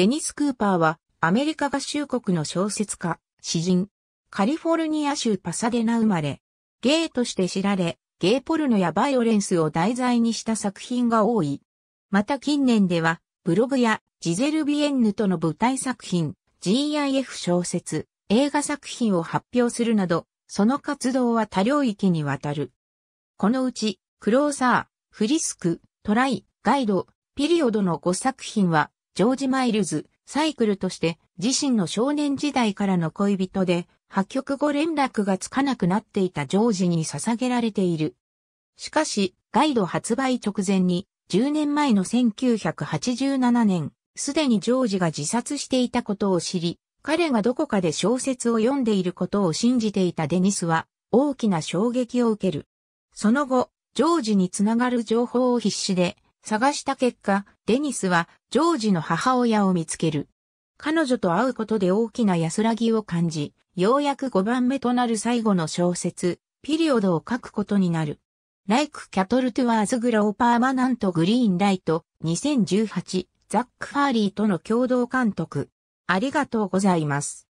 デニス・クーパーはアメリカ合衆国の小説家、詩人、カリフォルニア州パサデナ生まれ、ゲイとして知られ、ゲイポルノやバイオレンスを題材にした作品が多い。また近年では、ブログやジゼル・ビエンヌとの舞台作品、GIF 小説、映画作品を発表するなど、その活動は多領域にわたる。このうち、クローサー、フリスク、トライ、ガイド、ピリオドの5作品は、ジョージ・マイルズ、サイクルとして自身の少年時代からの恋人で、破局後連絡がつかなくなっていたジョージに捧げられている。しかし、ガイド発売直前に、10年前の1987年、すでにジョージが自殺していたことを知り、彼がどこかで小説を読んでいることを信じていたデニスは、大きな衝撃を受ける。その後、ジョージにつながる情報を必死で探した結果、デニスはジョージの母親を見つける。彼女と会うことで大きな安らぎを感じ、ようやく5番目となる最後の小説、ピリオドを書くことになる。ライク・キャトル・トゥワーズ・グラオ・パーマナント・グリーン・ライト、2018ザック・ファーリーとの共同監督。ありがとうございます。